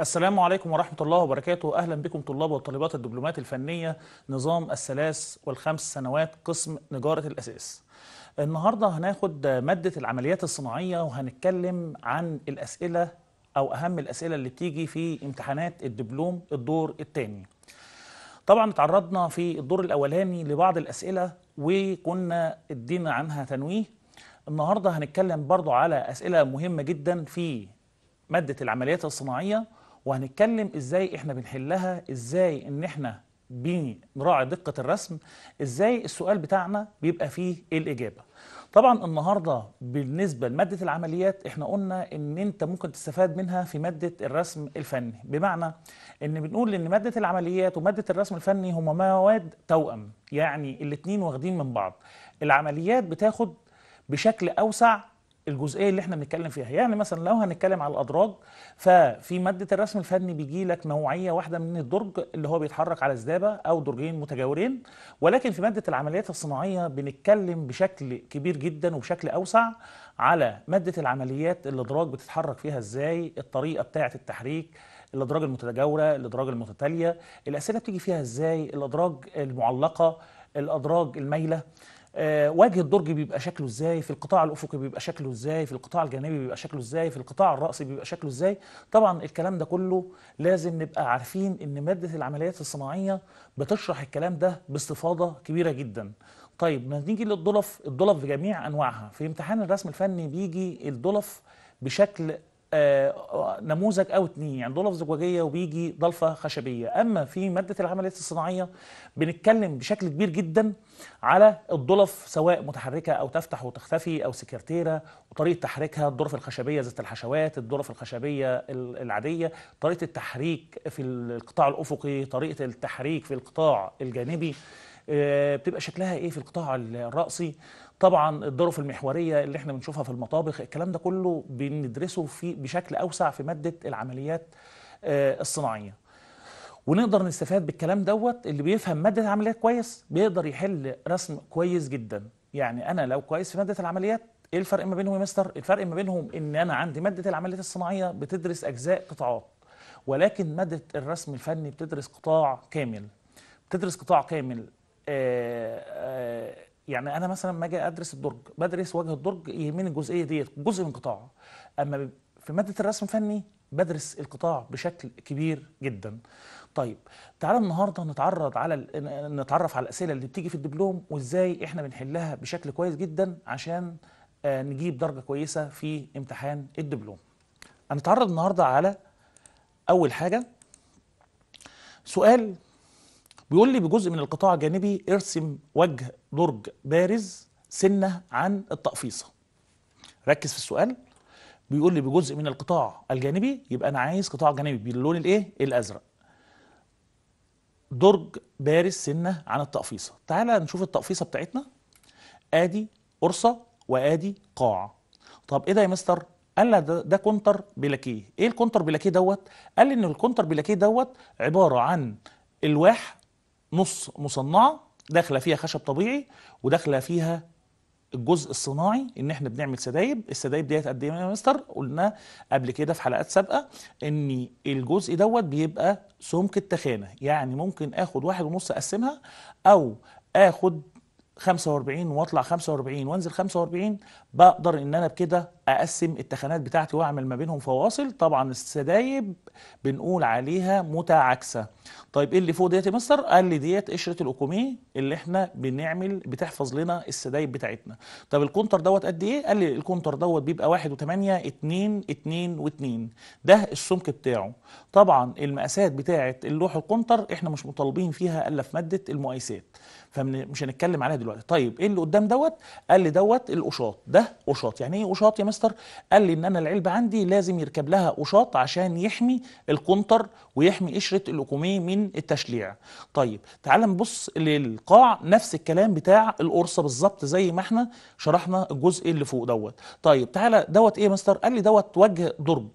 السلام عليكم ورحمة الله وبركاته أهلا بكم طلاب وطالبات الدبلومات الفنية نظام الثلاث والخمس سنوات قسم نجارة الأساس النهاردة هناخد مادة العمليات الصناعية وهنتكلم عن الأسئلة أو أهم الأسئلة اللي بتيجي في امتحانات الدبلوم الدور الثاني طبعا اتعرضنا في الدور الأولاني لبعض الأسئلة وكنا ادينا عنها تنويه النهاردة هنتكلم برضو على أسئلة مهمة جدا في مادة العمليات الصناعية وهنتكلم ازاي احنا بنحلها ازاي ان احنا بنراعي دقة الرسم ازاي السؤال بتاعنا بيبقى فيه الاجابة طبعا النهاردة بالنسبة لمادة العمليات احنا قلنا ان انت ممكن تستفاد منها في مادة الرسم الفني بمعنى ان بنقول ان مادة العمليات ومادة الرسم الفني هما مواد توأم يعني الاتنين واخدين من بعض العمليات بتاخد بشكل اوسع الجزئيه اللي احنا بنتكلم فيها يعني مثلا لو هنتكلم على الادراج ففي ماده الرسم الفني بيجي لك نوعيه واحده من الدرج اللي هو بيتحرك على زدابه او درجين متجاورين ولكن في ماده العمليات الصناعيه بنتكلم بشكل كبير جدا وبشكل اوسع على ماده العمليات الادراج بتتحرك فيها ازاي الطريقه بتاعه التحريك الادراج المتجاوره الادراج المتتاليه الاسئله بتيجي فيها ازاي الادراج المعلقه الادراج المايله آه، وجه الدرج بيبقى شكله ازاي في القطاع الافقي بيبقى شكله ازاي في القطاع الجانبي بيبقى شكله ازاي في القطاع الراسي بيبقى شكله ازاي طبعا الكلام ده كله لازم نبقى عارفين ان ماده العمليات الصناعيه بتشرح الكلام ده باستفاضه كبيره جدا طيب ما نيجي للدولف الدولف بجميع انواعها في امتحان الرسم الفني بيجي الدولف بشكل آه، نموذج او اتنين يعني ضلف زجاجيه وبيجي ضلفه خشبيه اما في ماده العمليات الصناعيه بنتكلم بشكل كبير جدا على الضلف سواء متحركه او تفتح وتختفي او سكرتيره وطريقه تحريكها الظرف الخشبيه ذات الحشوات الظرف الخشبيه العاديه طريقه التحريك في القطاع الافقي طريقه التحريك في القطاع الجانبي آه، بتبقى شكلها ايه في القطاع الرأسي طبعا الظروف المحوريه اللي احنا بنشوفها في المطابخ الكلام ده كله بندرسه في بشكل اوسع في ماده العمليات آه، الصناعيه ونقدر نستفاد بالكلام دوت اللي بيفهم ماده العمليات كويس بيقدر يحل رسم كويس جدا يعني انا لو كويس في ماده العمليات ايه الفرق ما بينهم يا مستر الفرق ما بينهم ان انا عندي ماده العمليات الصناعيه بتدرس اجزاء قطاعات ولكن ماده الرسم الفني بتدرس قطاع كامل بتدرس قطاع كامل آآ آه، آآ آه، يعني انا مثلا ما اجي ادرس الدرج بدرس وجه الدرج يهمني الجزئيه ديت جزء من قطاعه اما في ماده الرسم الفني بدرس القطاع بشكل كبير جدا طيب تعالى النهارده نتعرض على نتعرف على الاسئله اللي بتيجي في الدبلوم وازاي احنا بنحلها بشكل كويس جدا عشان آه، نجيب درجه كويسه في امتحان الدبلوم هنتعرض النهارده على اول حاجه سؤال بيقول لي بجزء من القطاع الجانبي ارسم وجه درج بارز سنة عن التقفيصة ركز في السؤال بيقول لي بجزء من القطاع الجانبي يبقى انا عايز قطاع جانبي باللون الايه الازرق درج بارز سنة عن التقفيصة تعالى نشوف التقفيصة بتاعتنا ادي قرصة وادي قاع طب ايه ده يا مستر قال لي ده, ده كونتر بلاكيه ايه الكونتر بلاكيه دوت قال لي ان الكونتر بلاكيه دوت عبارة عن الواح نص مصنعه داخله فيها خشب طبيعي وداخله فيها الجزء الصناعي ان احنا بنعمل سدايب السدايب ديت قد ايه يا مستر قلنا قبل كده في حلقات سابقه ان الجزء دوت بيبقى سمك التخانه يعني ممكن اخد واحد ونص اقسمها او اخد 45 واطلع 45 وانزل 45 بقدر ان انا بكده اقسم التخانات بتاعتي واعمل ما بينهم فواصل طبعا السدايب بنقول عليها متعاكسه طيب ايه اللي فوق ديت يا مستر قال لي ديت قشره الاكومي اللي احنا بنعمل بتحفظ لنا السدايب بتاعتنا طب الكونتر دوت قد ايه قال لي الكونتر دوت بيبقى 1 و8 2 2 و2 ده السمك بتاعه طبعا المقاسات بتاعه اللوح الكونتر احنا مش مطالبين فيها الا في ماده المقايسات فمش هنتكلم عليها دلوقتي طيب ايه اللي قدام دوت قال لي دوت القشاط ده قشاط يعني ايه قشاط يا مستر قال لي ان انا العلبه عندي لازم يركب لها قشاط عشان يحمي القنطر ويحمي قشره الاكومي من التشليع طيب تعال نبص للقاع نفس الكلام بتاع القرصه بالظبط زي ما احنا شرحنا الجزء اللي فوق دوت طيب تعالى دوت ايه يا مستر قال لي دوت وجه درج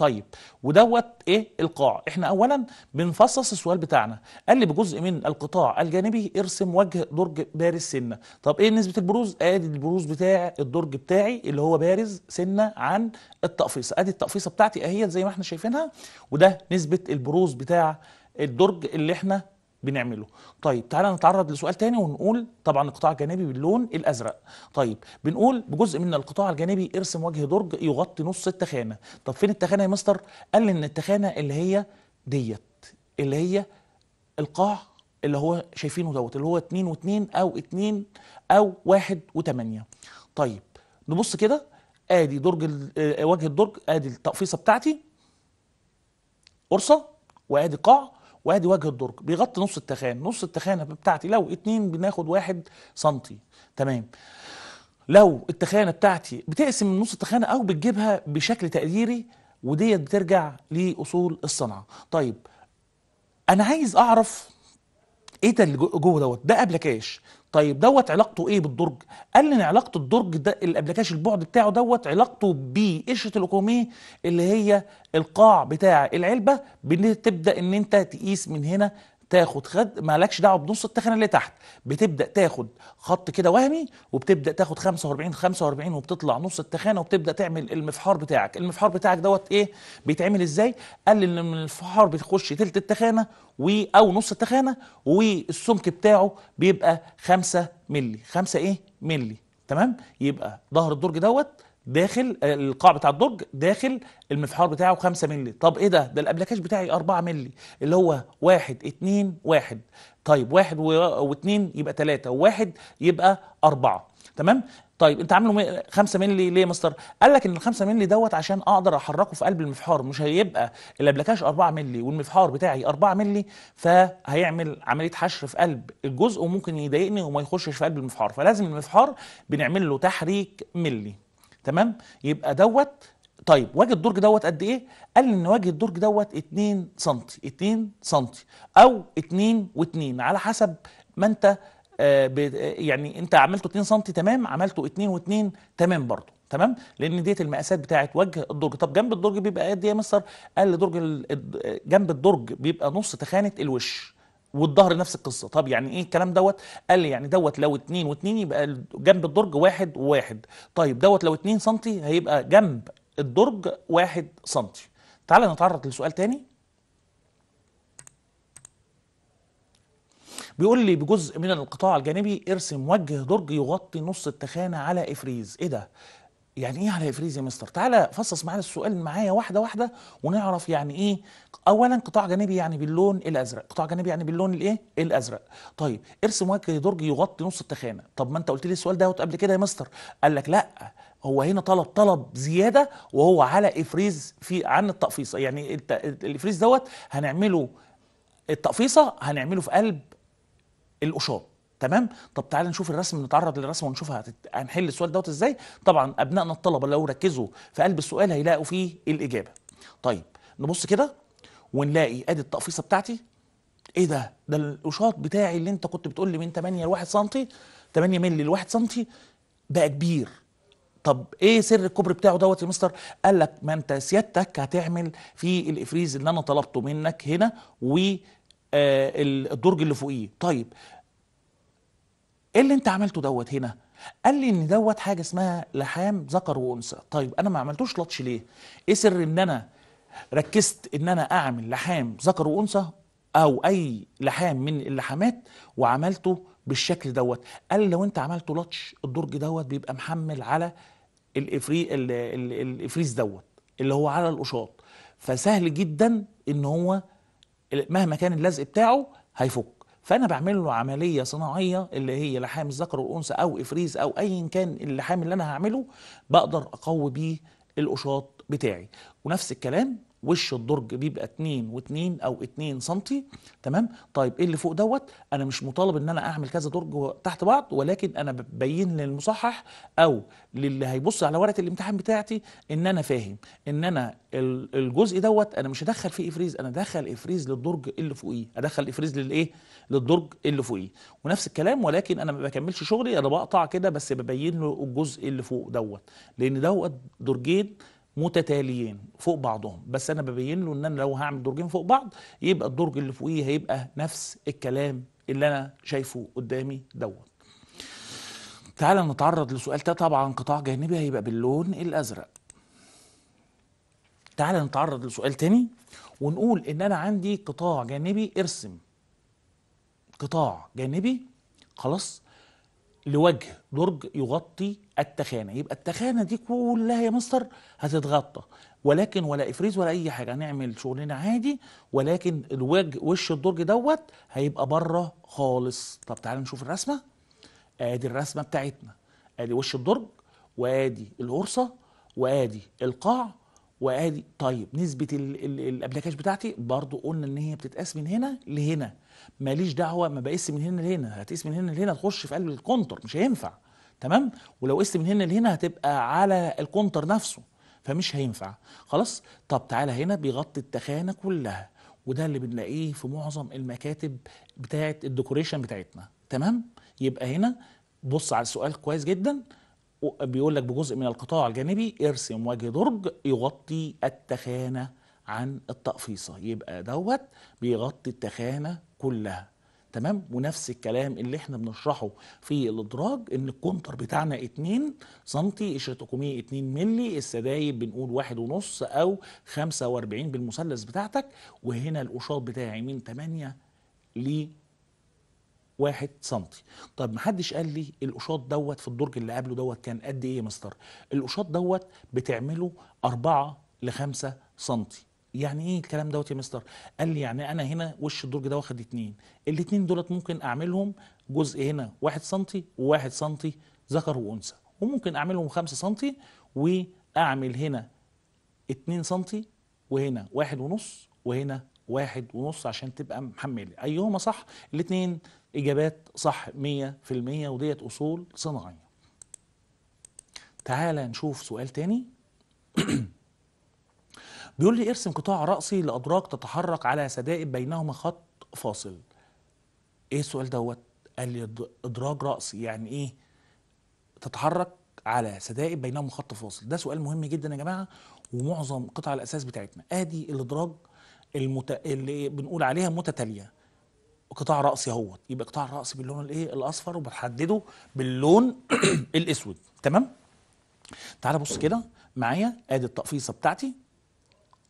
طيب ودوت ايه القاع احنا اولا بنفصص السؤال بتاعنا قال لي بجزء من القطاع الجانبي ارسم وجه درج بارز سنه طب ايه نسبه البروز ادي البروز بتاع الدرج بتاعي اللي هو بارز سنه عن التقفيصه ادي التقفيصه بتاعتي اهي زي ما احنا شايفينها وده نسبه البروز بتاع الدرج اللي احنا بنعمله طيب تعالى نتعرض لسؤال تاني ونقول طبعا القطاع الجانبي باللون الازرق طيب بنقول بجزء من القطاع الجانبي ارسم وجه درج يغطي نص التخانه طب فين التخانه يا مستر قال ان التخانه اللي هي ديت اللي هي القاع اللي هو شايفينه دوت اللي هو 2 و2 او 2 او 1 و8 طيب نبص كده ادي درج آه، وجه الدرج ادي التقفيصه بتاعتي قرصه وادي قاع وادي وجه الدرج بيغطي نص التخان نص التخانه بتاعتي لو اتنين بناخد واحد سنتي تمام لو التخانه بتاعتي بتقسم نص التخانه او بتجيبها بشكل تقديري وديت بترجع لاصول الصنعه طيب انا عايز اعرف ايه ده اللي جوه دوت ده ابلكاش طيب دوت علاقته ايه بالدرج قال لي ان علاقه الدرج ده الابلكيشن البعد بتاعه دوت علاقته بقشره الاوكوميه اللي هي القاع بتاع العلبه بتبدا ان انت تقيس من هنا تاخد خد مالكش دعوه بنص التخانه اللي تحت بتبدا تاخد خط كده وهمي وبتبدا تاخد 45 45 وبتطلع نص التخانه وبتبدا تعمل المفحار بتاعك المفحار بتاعك دوت ايه بيتعمل ازاي قلل من الفحار بتخش تلت التخانه و او نص التخانه والسمك بتاعه بيبقى 5 مللي 5 ايه مللي تمام يبقى ظهر الدرج دوت داخل آه، القاع بتاع الدرج داخل المفحار بتاعه 5 مللي طب ايه ده ده الابلكاش بتاعي 4 مللي اللي هو 1 2 1 طيب 1 و2 يبقى 3 و1 يبقى 4 تمام طيب انت عامله 5 مللي ليه يا مستر قال لك ان ال 5 مللي دوت عشان اقدر احركه في قلب المفحار مش هيبقى الابلكاش 4 مللي والمفحار بتاعي 4 مللي فهيعمل عمليه حشر في قلب الجزء وممكن يضايقني وما يخشش في قلب المفحار فلازم المفحار بنعمل له تحريك مللي تمام يبقى دوت طيب وجه الدرج دوت قد ايه؟ قال ان وجه الدرج دوت 2 سم 2 سم او 2 و2 على حسب ما انت آه يعني انت عملته 2 سم تمام عملته 2 و2 تمام برضه تمام لان ديت المقاسات بتاعه وجه الدرج طب جنب الدرج بيبقى قد ايه يا مستر قال درج جنب الدرج بيبقى نص تخانه الوش والظهر نفس القصه طب يعني ايه الكلام دوت قال لي يعني دوت لو 2 و2 يبقى جنب الدرج واحد وواحد طيب دوت لو 2 سم هيبقى جنب الدرج واحد سم تعالى نتعرض لسؤال تاني بيقول لي بجزء من القطاع الجانبي ارسم وجه درج يغطي نص التخانه على افريز ايه ده يعني ايه على افريز يا مستر تعالى فصص معانا السؤال معايا واحده واحده ونعرف يعني ايه اولا قطاع جانبي يعني باللون الازرق قطاع جانبي يعني باللون الايه الازرق طيب ارسم وجه درج يغطي نص التخانه طب ما انت قلت لي السؤال ده قبل كده يا مستر قال لك لا هو هنا طلب طلب زياده وهو على افريز في عن التقفيصه يعني الافريز دوت هنعمله التقفيصه هنعمله في قلب القشاط تمام طب تعالى نشوف الرسم نتعرض للرسم ونشوف هنحل السؤال دوت ازاي طبعا ابنائنا الطلبه لو ركزوا في قلب السؤال هيلاقوا فيه الاجابه طيب نبص كده ونلاقي ادي التقفيصه بتاعتي ايه ده ده القشاط بتاعي اللي انت كنت بتقول لي من 8 ل 1 سم 8 مللي ل 1 سم بقى كبير طب ايه سر الكوبري بتاعه دوت يا مستر قال لك ما انت سيادتك هتعمل في الافريز اللي انا طلبته منك هنا والدرج آه، اللي فوقيه طيب ايه اللي انت عملته دوت هنا قال لي ان دوت حاجه اسمها لحام ذكر وانثى طيب انا ما عملتوش لطش ليه ايه سر ان انا ركزت ان انا اعمل لحام ذكر وانثى او اي لحام من اللحامات وعملته بالشكل دوت قال لو انت عملته لطش الدرج دوت بيبقى محمل على الافري الافريز دوت اللي هو على القشاط فسهل جدا ان هو مهما كان اللزق بتاعه هيفك فانا بعمل له عمليه صناعيه اللي هي لحام الذكر والانثى او افريز او ايا كان اللحام اللي انا هعمله بقدر اقوي بيه القشاط بتاعي ونفس الكلام وش الدرج بيبقى 2 و2 او 2 سم تمام طيب ايه اللي فوق دوت انا مش مطالب ان انا اعمل كذا درج تحت بعض ولكن انا ببين للمصحح او للي هيبص على ورقه الامتحان بتاعتي ان انا فاهم ان انا الجزء دوت انا مش هدخل فيه افريز انا ادخل افريز للدرج اللي فوقيه ادخل افريز للايه للدرج اللي فوقيه ونفس الكلام ولكن انا ما بكملش شغلي انا بقطع كده بس ببين له الجزء اللي فوق دوت لان دوت درجين متتاليين فوق بعضهم بس انا ببين له ان انا لو هعمل درجين فوق بعض يبقى الدرج اللي فوقيه هيبقى نفس الكلام اللي انا شايفه قدامي دوت تعال نتعرض لسؤال ده طبعا قطاع جانبي هيبقى باللون الازرق تعال نتعرض لسؤال تاني ونقول ان انا عندي قطاع جانبي ارسم قطاع جانبي خلاص لوجه درج يغطي التخانه يبقى التخانه دي كلها يا مستر هتتغطى ولكن ولا افريز ولا اي حاجه هنعمل شغلنا عادي ولكن الوجه وش الدرج دوت هيبقى بره خالص طب تعالى نشوف الرسمه ادي الرسمه بتاعتنا ادي وش الدرج وادي القرصه وادي القاع وادي طيب نسبه الابلكاش بتاعتي برضو قلنا ان هي بتتقاس من هنا لهنا ماليش دعوه ما بقيس من هنا لهنا هتقيس من هنا لهنا تخش في قلب الكونتر مش هينفع تمام ولو قست من هنا لهنا هتبقى على الكونتر نفسه فمش هينفع خلاص طب تعالى هنا بيغطي التخانه كلها وده اللي بنلاقيه في معظم المكاتب بتاعه الديكوريشن بتاعتنا تمام يبقى هنا بص على السؤال كويس جدا بيقول لك بجزء من القطاع الجانبي ارسم وجه درج يغطي التخانه عن التقفيصه يبقى دوت بيغطي التخانه كلها تمام ونفس الكلام اللي احنا بنشرحه في الادراج ان الكونتر بتاعنا 2 سم الشرتوكوميه 2 مللي السدايب بنقول واحد ونص او 45 بالمثلث بتاعتك وهنا القشاط بتاعي من 8 ل 1 سم طب محدش قال لي القشاط دوت في الدرج اللي قبله دوت كان قد ايه يا مستر القشاط دوت بتعمله 4 ل 5 سنتي يعني ايه الكلام دوت يا مستر قال لي يعني انا هنا وش الدرج ده واخد اتنين الاتنين دولت ممكن اعملهم جزء هنا واحد سنتي وواحد سنتي ذكر وانثى وممكن اعملهم خمسة سنتي واعمل هنا اتنين سنتي وهنا واحد ونص وهنا واحد ونص عشان تبقى محملة أيهما صح الاتنين إجابات صح مية في المية وديت أصول صناعية تعالى نشوف سؤال تاني بيقول لي ارسم قطاع رأسي لأدراك تتحرك على سدائب بينهما خط فاصل ايه السؤال دوت قال لي ادراج رأسي يعني ايه تتحرك على سدائب بينهما خط فاصل ده سؤال مهم جدا يا جماعه ومعظم قطع الاساس بتاعتنا ادي الادراج المت... اللي بنقول عليها متتاليه قطاع راسي اهوت يبقى قطاع الراس باللون الايه الاصفر وبحدده باللون الاسود تمام تعال بص كده معايا ادي التقفيصه بتاعتي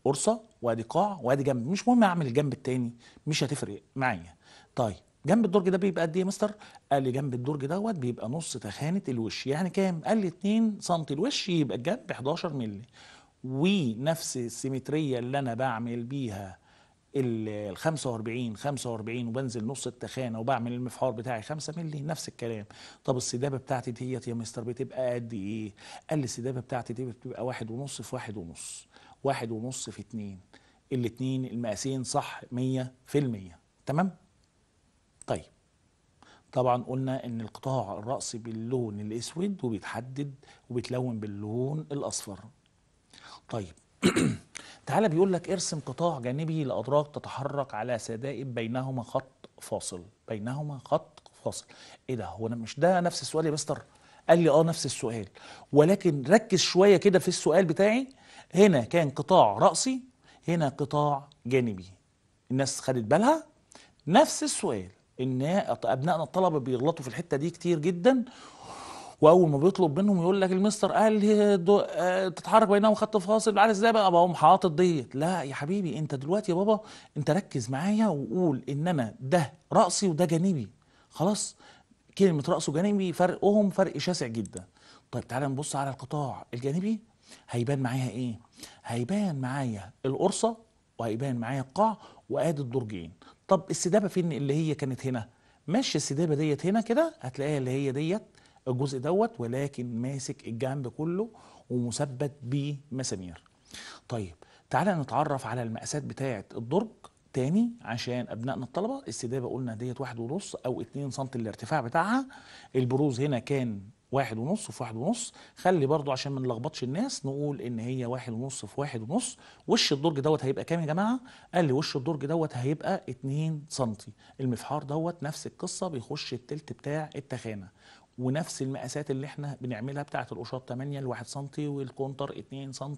قرصه وادي قاع وادي جنب مش مهم اعمل الجنب التاني مش هتفرق معايا طيب جنب الدرج ده بيبقى قد ايه يا مستر؟ قال لي جنب الدرج دوت بيبقى نص تخانه الوش يعني كام؟ قال لي 2 سم الوش يبقى الجنب 11 مللي ونفس السيمتريه اللي انا بعمل بيها ال 45 45 وبنزل نص التخانه وبعمل المفحار بتاعي 5 مللي نفس الكلام طب السدابه بتاعتي ديت يا مستر بتبقى قد ايه؟ قال لي السدابه بتاعتي دي بتبقى واحد ونص في واحد ونص واحد ونص في اتنين الاتنين المقاسين صح مية في المية تمام؟ طيب طبعا قلنا ان القطاع الرأسي باللون الاسود وبيتحدد وبيتلون باللون الاصفر طيب تعالى بيقول لك ارسم قطاع جانبي لأدراج تتحرك على سدائب بينهما خط فاصل بينهما خط فاصل ايه ده هو مش ده نفس السؤال يا مستر قال لي اه نفس السؤال ولكن ركز شويه كده في السؤال بتاعي هنا كان قطاع رأسي هنا قطاع جانبي الناس خدت بالها نفس السؤال ان ابنائنا الطلبه بيغلطوا في الحته دي كتير جدا واول ما بيطلب منهم يقول لك المستر قال أه تتحرك بينهم خط فاصل عارف ازاي بقى بقوم حاطط ديت لا يا حبيبي انت دلوقتي يا بابا انت ركز معايا وقول ان انا ده راسي وده جانبي خلاص كلمه راس وجانبي فرقهم فرق شاسع جدا طيب تعالى نبص على القطاع الجانبي هيبان معايا ايه هيبان معايا القرصه وهيبان معايا القاع وادي الدرجين طب السدابه فين اللي هي كانت هنا ماشي السدابه ديت هنا كده هتلاقيها اللي هي ديت الجزء دوت ولكن ماسك الجنب كله ومثبت بمسامير طيب تعالى نتعرف على المقاسات بتاعه الدرج تاني عشان ابنائنا الطلبه السدابه قلنا ديت واحد ونص او اتنين سم الارتفاع بتاعها البروز هنا كان واحد ونص في واحد ونص خلي برضو عشان ما نلخبطش الناس نقول ان هي واحد ونص في واحد ونص وش الدرج دوت هيبقى كام يا جماعه قال لي وش الدرج دوت هيبقى 2 سم المفحار دوت نفس القصه بيخش التلت بتاع التخانه ونفس المقاسات اللي احنا بنعملها بتاعه القشاط 8 ل 1 سم والكونتر 2 سم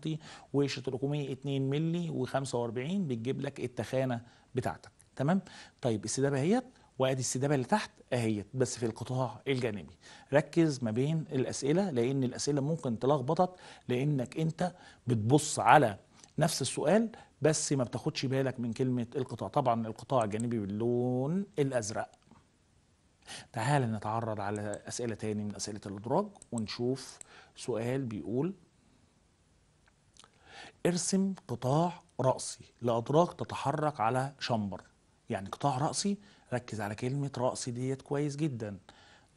وقشره الرقميه 2 مللي و45 بتجيب لك التخانه بتاعتك تمام طيب السدابه اهيت وادي السدابه اللي تحت اهيت بس في القطاع الجانبي ركز ما بين الاسئله لان الاسئله ممكن تلخبطك لانك انت بتبص على نفس السؤال بس ما بتاخدش بالك من كلمه القطاع طبعا القطاع الجانبي باللون الازرق تعال نتعرض على اسئله تاني من اسئله الادراج ونشوف سؤال بيقول ارسم قطاع رأسي لأدراج تتحرك على شمبر يعني قطاع رأسي ركز على كلمة رأس ديت كويس جدا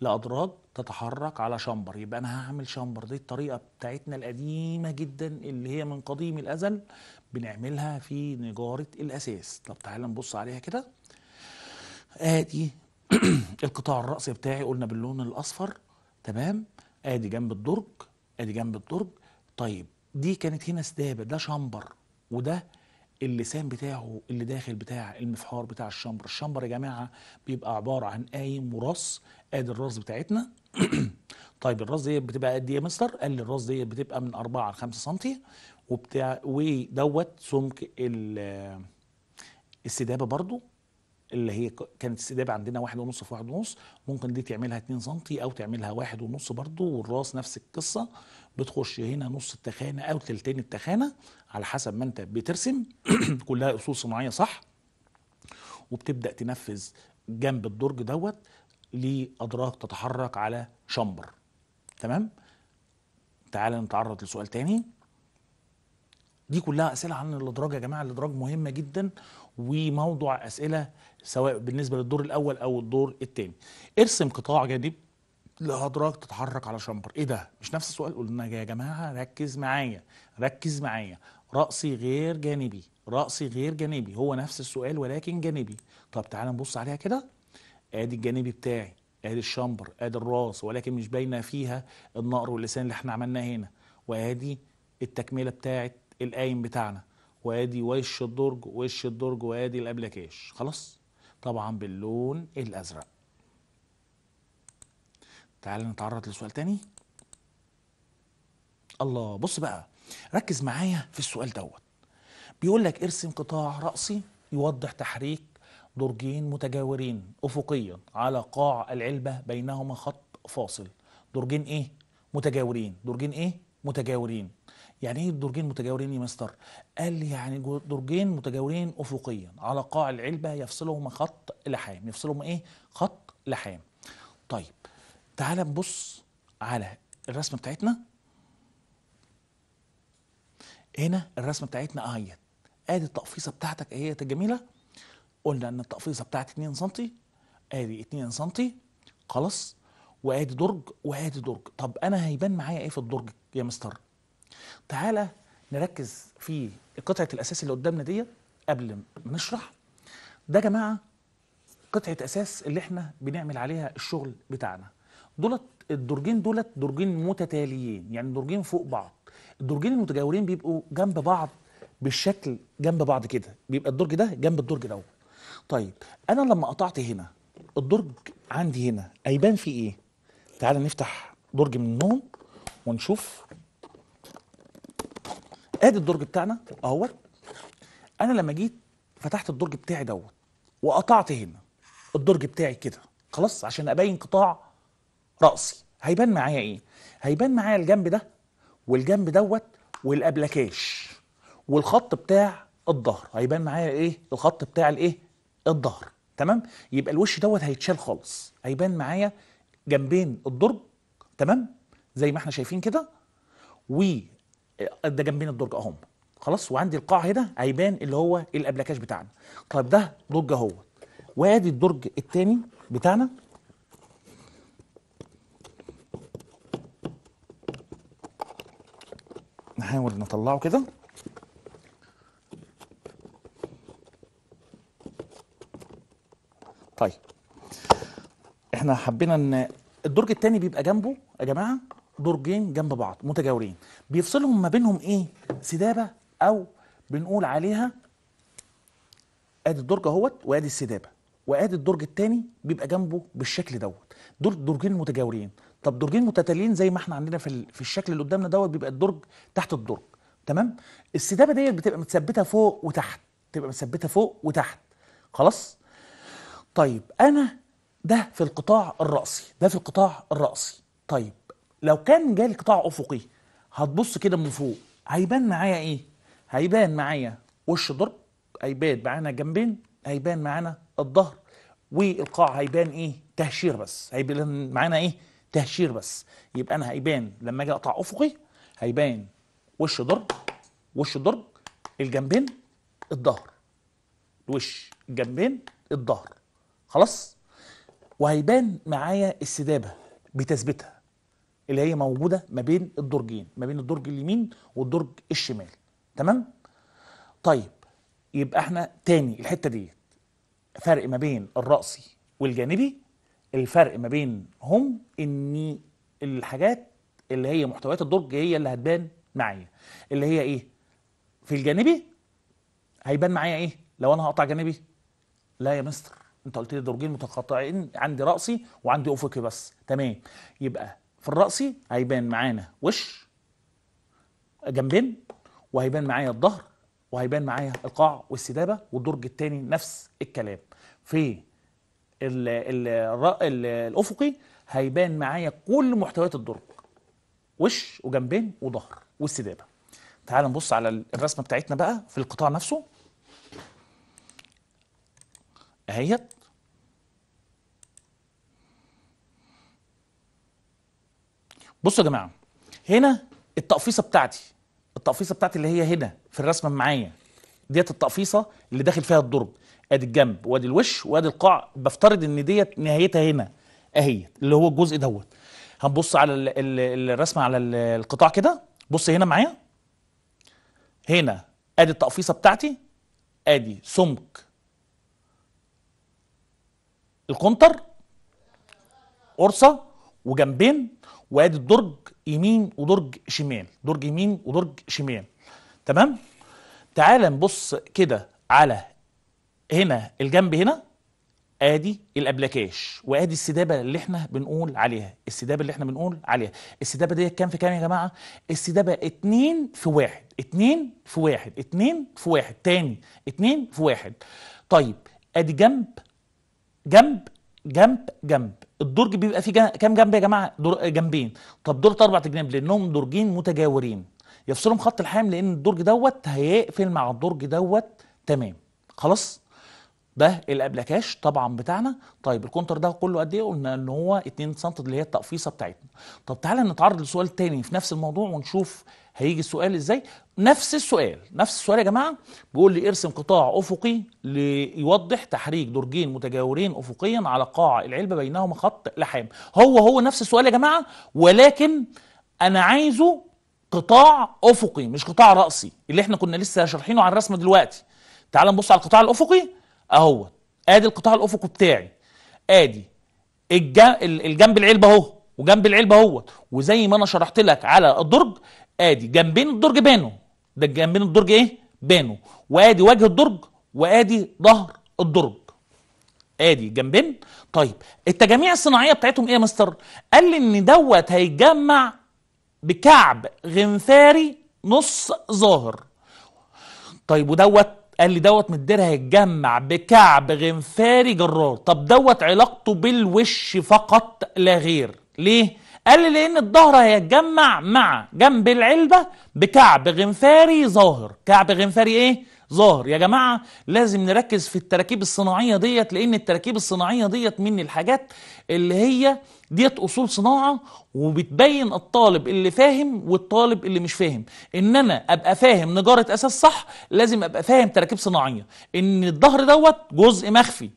لأضراد تتحرك على شمبر يبقى أنا هعمل شمبر دي الطريقة بتاعتنا القديمة جدا اللي هي من قديم الأزل بنعملها في نجارة الأساس طب تعال نبص عليها كده آدي القطاع الرأسي بتاعي قلنا باللون الأصفر تمام آدي جنب الدرج آدي جنب الدرج طيب دي كانت هنا سدابة ده شمبر وده اللسان بتاعه اللي داخل بتاع المفحار بتاع الشمبر الشمبر يا جماعه بيبقى عباره عن قايم وراس ادي الراس بتاعتنا طيب الراس دي بتبقى قد ايه يا مستر قال لي الراس دي بتبقى من 4 ل 5 سم وبتاع ودوت سمك السدابه برضو اللي هي كانت السدابة عندنا واحد ونص في واحد ونص ممكن دي تعملها 2 سم او تعملها واحد ونص برضو والراس نفس القصة بتخش هنا نص التخانه او تلتين التخانه على حسب ما انت بترسم كلها اصول صناعيه صح وبتبدا تنفذ جنب الدرج دوت لادراج تتحرك على شمبر تمام تعال نتعرض لسؤال تاني دي كلها اسئله عن الادراج يا جماعه الادراج مهمه جدا وموضوع اسئله سواء بالنسبه للدور الاول او الدور الثاني ارسم قطاع جانب لهدرج تتحرك على شمبر ايه ده مش نفس السؤال قلنا يا جماعه ركز معايا ركز معايا رأسي غير جانبي رأسي غير جانبي هو نفس السؤال ولكن جانبي طب تعالى نبص عليها كده ادي الجانبي بتاعي ادي الشمبر ادي الراس ولكن مش باينه فيها النقر واللسان اللي احنا عملناه هنا وادي التكمله بتاعه القايم بتاعنا وادي وش الدرج وش الدرج وادي الابلكاش خلاص طبعا باللون الازرق تعال نتعرض لسؤال تاني الله بص بقى ركز معايا في السؤال دوت بيقول لك ارسم قطاع رأسي يوضح تحريك درجين متجاورين افقيا على قاع العلبة بينهما خط فاصل درجين ايه متجاورين درجين ايه متجاورين يعني ايه درجين متجاورين يا مستر قال لي يعني درجين متجاورين افقيا على قاع العلبة يفصلهما خط لحام يفصلهما ايه خط لحام طيب تعال نبص على الرسمه بتاعتنا هنا الرسمه بتاعتنا اهيت ادي التقفيصه بتاعتك اهيت الجميله قلنا ان التقفيصه بتاعت 2 سم ادي 2 سم خلاص وادي درج وادي درج طب انا هيبان معايا ايه في الدرج يا مستر تعالى نركز في قطعه الاساس اللي قدامنا ديت قبل ما نشرح ده يا جماعه قطعه اساس اللي احنا بنعمل عليها الشغل بتاعنا دولت الدرجين دولت درجين متتاليين يعني درجين فوق بعض الدرجين المتجاورين بيبقوا جنب بعض بالشكل جنب بعض كده بيبقى الدرج ده جنب الدرج ده طيب انا لما قطعت هنا الدرج عندي هنا هيبان فيه ايه تعال نفتح درج من النوم ونشوف ادي الدرج بتاعنا اهوت انا لما جيت فتحت الدرج بتاعي دوت وقطعت هنا الدرج بتاعي كده خلاص عشان ابين قطاع رأسي هيبان معايا ايه هيبان معايا الجنب ده والجنب دوت والابلكاش والخط بتاع الظهر هيبان معايا ايه الخط بتاع الايه الظهر تمام يبقى الوش دوت هيتشال خالص هيبان معايا جنبين الدرج تمام زي ما احنا شايفين كده و ده جنبين الدرج اهم خلاص وعندي القاع هنا هيبان اللي هو الابلكاش بتاعنا طيب ده درج اهو وادي الدرج الثاني بتاعنا نحاول نطلعه كده طيب احنا حبينا ان الدرج الثاني بيبقى جنبه يا جماعه درجين جنب بعض متجاورين بيفصلهم ما بينهم ايه سدابه او بنقول عليها ادي الدرج اهوت وادي السدابه وادي الدرج الثاني بيبقى جنبه بالشكل دوت دول درجين متجاورين طب درجين متتاليين زي ما احنا عندنا في في الشكل اللي قدامنا دوت بيبقى الدرج تحت الدرج تمام السدابه ديت بتبقى متثبته فوق وتحت تبقى متثبته فوق وتحت خلاص طيب انا ده في القطاع الرأسي ده في القطاع الرأسي طيب لو كان جالي قطاع افقي هتبص كده من فوق هيبان معايا ايه هيبان معايا وش درج هيبان معانا جنبين هيبان معانا الظهر والقاع هيبان ايه تهشير بس هيبان معانا ايه تهشير بس يبقى انا هيبان لما اجي اقطع افقي هيبان وش ضرب وش ضرب الجنبين الظهر الوش الجنبين الظهر خلاص وهيبان معايا السدابه بتثبيتها اللي هي موجوده ما بين الدرجين ما بين الدرج اليمين والدرج الشمال تمام طيب يبقى احنا تاني الحته ديت فرق ما بين الراسي والجانبي الفرق ما بينهم ان الحاجات اللي هي محتويات الدرج هي اللي هتبان معايا اللي هي ايه في الجانبي هيبان معايا ايه لو انا هقطع جانبي لا يا مستر انت قلت لي درجين متقاطعين عندي راسي وعندي افقي بس تمام يبقى في الراسي هيبان معانا وش جنبين وهيبان معايا الظهر وهيبان معايا القاع والسدابه والدرج الثاني نفس الكلام في ال ال الافقي هيبان معايا كل محتويات الدرج وش وجنبين وظهر والسدابه تعال نبص على الرسمه بتاعتنا بقى في القطاع نفسه اهيت بصوا يا جماعه هنا التقفيصه بتاعتي التقفيصه بتاعتي اللي هي هنا في الرسمه معايا ديت التقفيصه اللي داخل فيها الدرج ادي الجنب وادي الوش وادي القاع بفترض ان ديت نهايتها هنا اهي اللي هو الجزء دوت هنبص على الرسمه على القطاع كده بص هنا معايا هنا ادي التقفيصه بتاعتي ادي سمك القنطر قرصه وجنبين وادي الدرج يمين ودرج شمال درج يمين ودرج شمال تمام تعال نبص كده على هنا الجنب هنا ادي الابلكاش وادي السدابه اللي احنا بنقول عليها السدابه اللي احنا بنقول عليها السدابه ديت كام في كام يا جماعه السدابه 2 في 1 2 في 1 2 في 1 تاني 2 في 1 طيب ادي جنب جنب جنب جنب الدرج بيبقى فيه جنب كام جنب يا جماعه دور آه، جنبين طب دول اربع جنب لانهم درجين متجاورين يفصلهم خط الحام لان الدرج دوت هيقفل مع الدرج دوت تمام خلاص ده الابلكاش طبعا بتاعنا طيب الكونتر ده كله قد ايه قلنا ان هو 2 سم اللي هي التقفيصه بتاعتنا طب تعالى نتعرض لسؤال تاني في نفس الموضوع ونشوف هيجي السؤال ازاي نفس السؤال نفس السؤال يا جماعه بيقول لي ارسم قطاع افقي ليوضح تحريك درجين متجاورين افقيا على قاع العلبه بينهما خط لحام هو هو نفس السؤال يا جماعه ولكن انا عايزه قطاع افقي مش قطاع راسي اللي احنا كنا لسه شارحينه على الرسم دلوقتي تعال نبص على القطاع الافقي اهو ادي القطاع الافقي بتاعي ادي الجنب العلبه اهو وجنب العلبه اهو وزي ما انا شرحت لك على الدرج ادي جنبين الدرج بانوا ده جنبين الدرج ايه بانوا وادي وجه الدرج وادي ظهر الدرج ادي جنبين طيب التجاميع الصناعيه بتاعتهم ايه يا مستر قال لي ان دوت هيتجمع بكعب غنفاري نص ظاهر طيب ودوت قال لي دوت مدير هيتجمع بكعب غنفاري جرار طب دوت علاقته بالوش فقط لا غير ليه قال لي لان الظهر هيتجمع مع جنب العلبه بكعب غنفاري ظاهر كعب غنفاري ايه ظاهر يا جماعة لازم نركز في التراكيب الصناعية ديت لأن التراكيب الصناعية ديت من الحاجات اللي هي ديت اصول صناعه وبتبين الطالب اللي فاهم والطالب اللي مش فاهم ان انا ابقى فاهم نجاره اساس صح لازم ابقى فاهم تراكيب صناعيه ان الظهر دوت جزء مخفي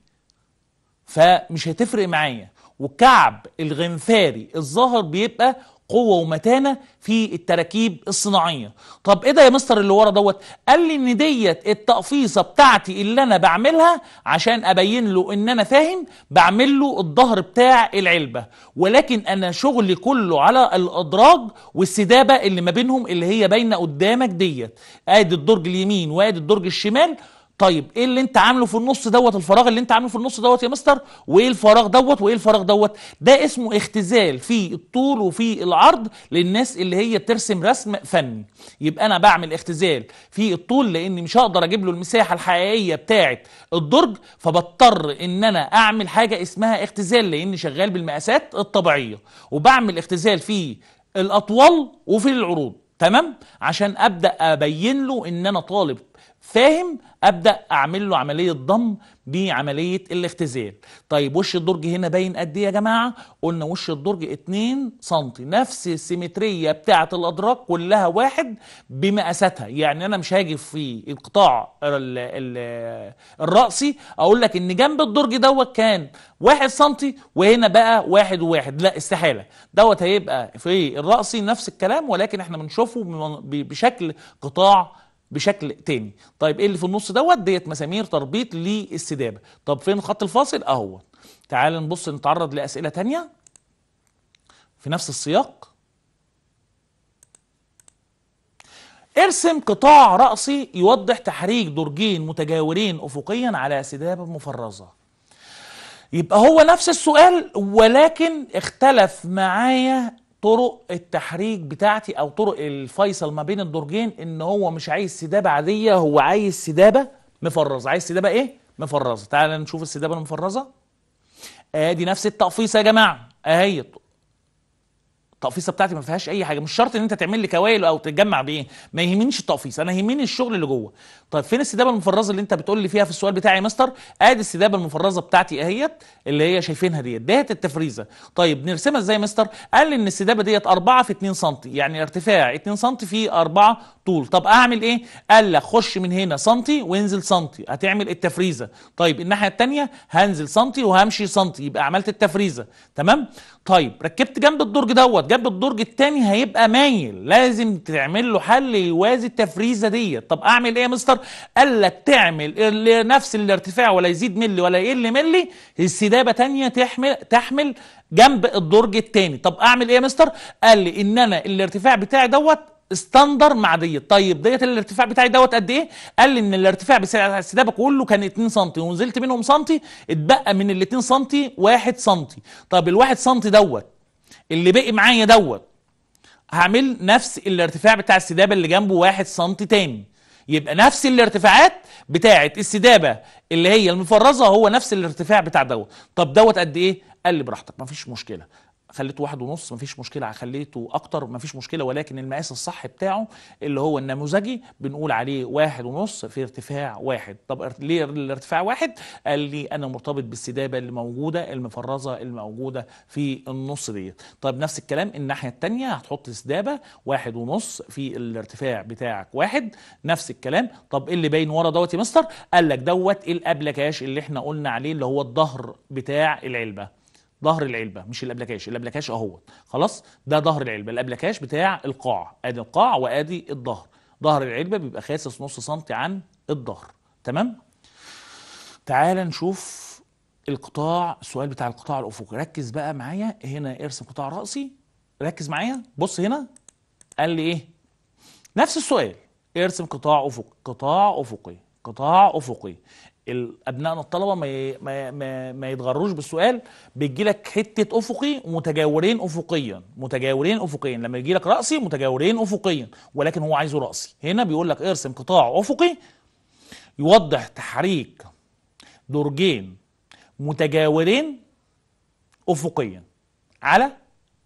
فمش هتفرق معايا وكعب الغنفاري الظهر بيبقى قوه ومتانه في التراكيب الصناعيه طب ايه ده يا مستر اللي ورا دوت قال لي ان ديت التقفيصه بتاعتي اللي انا بعملها عشان ابين له ان انا فاهم بعمل له الظهر بتاع العلبه ولكن انا شغلي كله على الادراج والسدابه اللي ما بينهم اللي هي باينه قدامك ديت ادي الدرج اليمين وادي الدرج الشمال طيب ايه اللي انت عامله في النص دوت الفراغ اللي انت عامله في النص دوت يا مستر وايه الفراغ دوت وايه الفراغ دوت ده اسمه اختزال في الطول وفي العرض للناس اللي هي بترسم رسم فني يبقى انا بعمل اختزال في الطول لاني مش هقدر اجيب له المساحه الحقيقيه بتاعه الدرج فبضطر ان انا اعمل حاجه اسمها اختزال لاني شغال بالمقاسات الطبيعيه وبعمل اختزال في الاطوال وفي العروض تمام عشان ابدا ابين له ان انا طالب فاهم ابدا اعمل له عمليه ضم بعمليه الاختزال طيب وش الدرج هنا باين قد ايه يا جماعه قلنا وش الدرج 2 سم نفس السيمتريه بتاعه الادراج كلها واحد بمقاساتها يعني انا مش هاجي في القطاع الـ الـ الراسي اقول لك ان جنب الدرج دوت كان 1 سم وهنا بقى واحد وواحد لا استحاله دوت هيبقى في الراسي نفس الكلام ولكن احنا بنشوفه بشكل قطاع بشكل تاني طيب ايه اللي في النص دوت ديت مسامير تربيط للسدابه طب فين خط الفاصل اهو تعال نبص نتعرض لاسئله تانية في نفس السياق ارسم قطاع رأسي يوضح تحريك درجين متجاورين أفقيا على سدابة مفرزة يبقى هو نفس السؤال ولكن اختلف معايا طرق التحريك بتاعتي او طرق الفيصل ما بين الدرجين ان هو مش عايز سدابه عاديه هو عايز سدابه مفرزه عايز سدابه ايه مفرزه تعال نشوف السدابه المفرزه ادي آه نفس التقفيص يا جماعه اهي التقفيصه بتاعتي ما فيهاش اي حاجه مش شرط ان انت تعمل لي كوائل او تتجمع بايه ما يهمنيش التقفيصه انا يهمني الشغل اللي جوه طيب فين السدابه المفرزه اللي انت بتقول لي فيها في السؤال بتاعي يا مستر ادي السدابه المفرزه بتاعتي اهيت اللي هي شايفينها ديت دهت التفريزه طيب نرسمها ازاي يا مستر قال لي ان السدابه ديت 4 في 2 سم يعني ارتفاع 2 سم في 4 طول طب اعمل ايه قال لك خش من هنا سم وانزل سم هتعمل التفريزه طيب الناحيه الثانيه هنزل سم وهمشي سم يبقى عملت التفريزه تمام طيب ركبت جنب الدرج دوت جاب الدرج الثاني هيبقى مايل لازم تعمل له حل يوازي التفريزه ديت طب اعمل ايه يا مستر قال لك تعمل نفس الارتفاع ولا يزيد ملي ولا يقل ملي السدابه ثانيه تحمل تحمل جنب الدرج الثاني طب اعمل ايه يا مستر قال لي ان انا الارتفاع بتاعي دوت استندر مع ديت طيب ديت الارتفاع بتاعي دوت قد ايه قال لي ان الارتفاع بتاع السدابه كله كان 2 سم ونزلت منهم سم اتبقى من ال 2 سم 1 سم طب ال 1 سم دوت اللي بقي معايا دوت هعمل نفس الارتفاع بتاع السدابه اللي جنبه واحد سم تاني يبقى نفس الارتفاعات بتاعه السدابه اللي هي المفرزه هو نفس الارتفاع بتاع دوت طب دوت قد ايه قال لي براحتك مفيش مشكله خليته واحد ونص مفيش مشكله خليته اكتر مفيش مشكله ولكن المقاس الصح بتاعه اللي هو النموذجي بنقول عليه واحد ونص في ارتفاع واحد طب ليه الارتفاع واحد قال لي انا مرتبط بالسدابه اللي موجوده المفرزه الموجوده في النص ديت طب نفس الكلام الناحيه التانية هتحط سدابه واحد ونص في الارتفاع بتاعك واحد نفس الكلام طب ايه اللي باين ورا دوت يا مستر قال لك دوت الابلكاش اللي احنا قلنا عليه اللي هو الظهر بتاع العلبه ظهر العلبه مش الابلكاش الابلكاش اهو خلاص ده ظهر العلبه الابلكاش بتاع القاع ادي القاع وادي الظهر ظهر العلبه بيبقى خاسس نص سنتي عن الظهر تمام تعال نشوف القطاع السؤال بتاع القطاع الافقي ركز بقى معايا هنا ارسم قطاع راسي ركز معايا بص هنا قال لي ايه نفس السؤال ارسم قطاع افقي قطاع افقي قطاع افقي ابنائنا الطلبه ما ما ما يتغروش بالسؤال بيجي لك حته افقي متجاورين افقيا متجاورين افقيا لما يجي لك راسي متجاورين افقيا ولكن هو عايزه راسي هنا بيقول لك ارسم قطاع افقي يوضح تحريك درجين متجاورين افقيا على